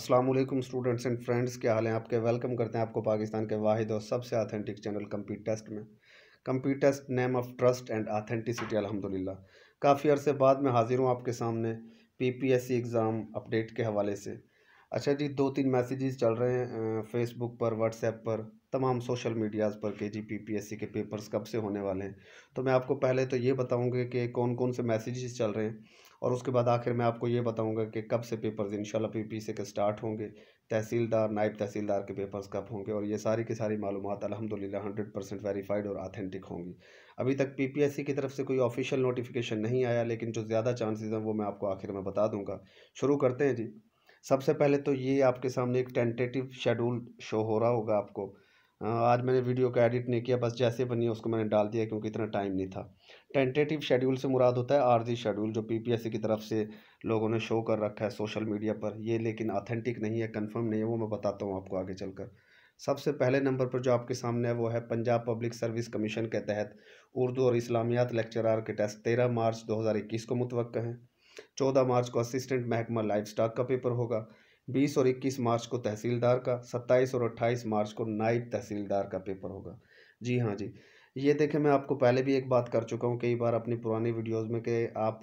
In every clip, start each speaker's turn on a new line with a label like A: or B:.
A: Aslam students and friends क्या हाल हैं आपके वेलकम करते हैं आपको पाकिस्तान के वाहिद और सबसे ऑथेंटिक चैनल कम्पीट टेस्ट में compete test name of trust and authenticity अलहमदिल्ला काफ़ी अरसे बाद मैं हाज़िर हूँ आपके सामने P P S C exam update के हवाले से अच्छा जी दो तीन मैसेजेस चल रहे हैं फेसबुक पर व्हाट्सएप पर तमाम सोशल मीडियाज़ पर के जी पी सी के पेपर्स कब से होने वाले हैं तो मैं आपको पहले तो ये बताऊंगा कि कौन कौन से मैसेजेस चल रहे हैं और उसके बाद आखिर मैं आपको ये बताऊंगा कि कब से पेपर्स पी सी के स्टार्ट होंगे तहसीलदार नायब तहसीलदार के पेपर्स कब होंगे और ये सारी की सारी मालूम अलहमदिल्ला हंड्रेड परसेंट वेरीफाइड और आथेंटिक होंगी अभी तक पी पी एस सी की तरफ से कोई ऑफिशियल नोटिफिकेशन नहीं आया लेकिन जो ज़्यादा चांसेज हैं वो मैं आपको आखिर में बता दूँगा शुरू करते हैं जी सबसे पहले तो ये आपके सामने एक टेंटेटिव शेड्यूल शो हो रहा होगा आपको आज मैंने वीडियो का एडिट नहीं किया बस जैसे बनी है उसको मैंने डाल दिया क्योंकि इतना टाइम नहीं था टेंटेटिव शेड्यूल से मुराद होता है आरजी शेड्यूल जो पीपीएससी की तरफ से लोगों ने शो कर रखा है सोशल मीडिया पर ये लेकिन ऑथेंटिक नहीं है कंफर्म नहीं है वो मैं बताता हूँ आपको आगे चलकर सबसे पहले नंबर पर जो आपके सामने है वो है पंजाब पब्लिक सर्विस कमीशन के तहत उर्दू और इस्लामियात लेक्चरार के टेस्ट तेरह मार्च दो को मुतवक़ हैं चौदह मार्च को असिस्टेंट महकमा लाइफ स्टॉक का पेपर होगा बीस और इक्कीस मार्च को तहसीलदार का सत्ताईस और अट्ठाईस मार्च को नाइब तहसीलदार का पेपर होगा जी हाँ जी ये देखें मैं आपको पहले भी एक बात कर चुका हूँ कई बार अपनी पुरानी वीडियोस में कि आप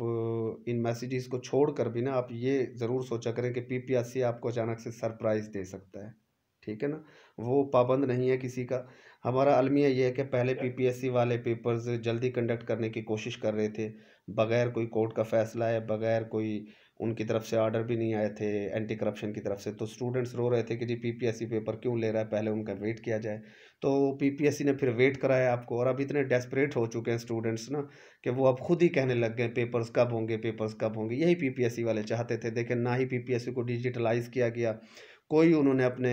A: इन मैसेजेस को छोड़कर भी ना आप ये ज़रूर सोचा करें कि पीपीएससी आपको अचानक से सरप्राइज़ दे सकता है ठीक है ना वो पाबंद नहीं है किसी का हमारा अलमिया ये है कि पहले पीपीएससी अच्छा। वाले पेपर्स जल्दी कंडक्ट करने की कोशिश कर रहे थे बगैर कोई कोर्ट का फैसला है बगैर कोई उनकी तरफ से ऑर्डर भी नहीं आए थे एंटी करप्शन की तरफ से तो स्टूडेंट्स रो रहे थे कि जी पीपीएससी पेपर क्यों ले रहा है पहले उनका वेट किया जाए तो पीपीएससी ने फिर वेट कराया आपको और अब इतने डेस्परेट हो चुके हैं स्टूडेंट्स ना कि वो अब खुद ही कहने लग गए पेपर्स कब होंगे पेपर्स कब होंगे यही पी वाले चाहते थे देखें ना ही पी को डिजिटलाइज किया गया कोई उन्होंने अपने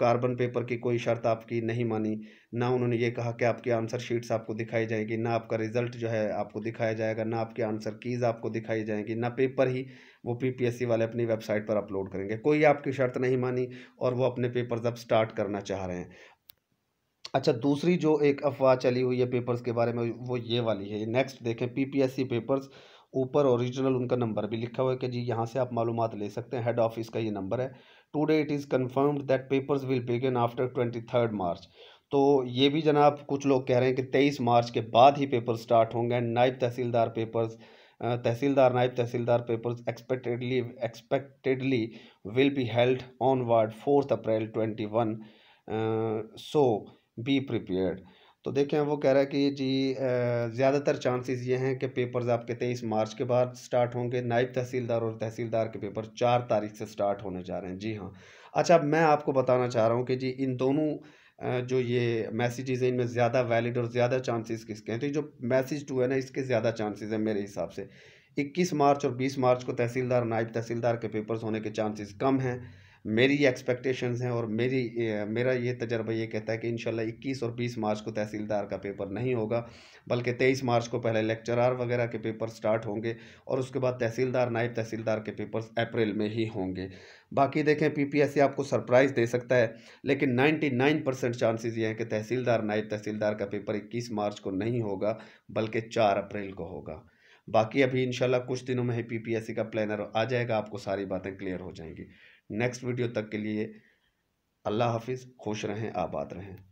A: कार्बन पेपर की कोई शर्त आपकी नहीं मानी ना उन्होंने ये कहा कि आपकी आंसर शीट्स आपको दिखाई जाएगी ना आपका रिजल्ट जो है आपको दिखाया जाएगा ना आपके आंसर कीज़ आपको दिखाई जाएंगी ना पेपर ही वो पीपीएससी वाले अपनी वेबसाइट पर अपलोड करेंगे कोई आपकी शर्त नहीं मानी और वो अपने पेपर जब स्टार्ट करना चाह रहे हैं अच्छा दूसरी जो एक अफवाह चली हुई है पेपर्स के बारे में वो ये वाली है नेक्स्ट देखें पीपीएससी पेपर्स ऊपर ओरिजिनल उनका नंबर भी लिखा हुआ है कि जी यहाँ से आप मालूम ले सकते हैं हेड ऑफिस का ये नंबर है today it is confirmed that papers will begin after twenty third March तो ये भी जनाब कुछ लोग कह रहे हैं कि तेईस मार्च के बाद ही पेपर स्टार्ट होंगे नायब tehsildar papers tehsildar naib tehsildar papers expectedly expectedly will be held onward fourth April twenty one so be prepared तो देखें वो कह रहा है कि जी ज़्यादातर चांसेस ये हैं कि पेपर्स आपके तेईस मार्च के बाद स्टार्ट होंगे नायब तहसीलदार और तहसीलदार के पेपर चार तारीख से स्टार्ट होने जा रहे हैं जी हाँ अच्छा मैं आपको बताना चाह रहा हूँ कि जी इन दोनों जो ये मैसेजेस हैं इनमें ज़्यादा वैलिड और ज़्यादा चांसेस किसके हैं तो ये जो मैसेज टू है ना इसके ज़्यादा चांसेस हैं मेरे हिसाब से 21 मार्च और 20 मार्च को तहसीलदार नायब तहसीलदार के पेपर्स होने के चांसेस कम हैं मेरी ये एक्सपेक्टेशंस हैं और मेरी मेरा ये तजर्बा ये कहता है कि शाला 21 और 20 मार्च को तहसीलदार का पेपर नहीं होगा बल्कि 23 मार्च को पहले लेक्चरार वगैरह के पेपर स्टार्ट होंगे और उसके बाद तहसीलदार नायब तहसीलदार के पेपर्स अप्रैल में ही होंगे बाकी देखें सी आपको सरप्राइज़ दे सकता है लेकिन नाइन परसेंट चांसेज़ ये हैं कि तहसीलदार नायब तहसीलदार का पेपर इक्कीस मार्च को नहीं होगा बल्कि चार अप्रैल को होगा बाकी अभी इंशाल्लाह कुछ दिनों में ही पीपीएससी का प्लानर आ जाएगा आपको सारी बातें क्लियर हो जाएंगी नेक्स्ट वीडियो तक के लिए अल्लाह हाफिज़ खुश रहें आबाद रहें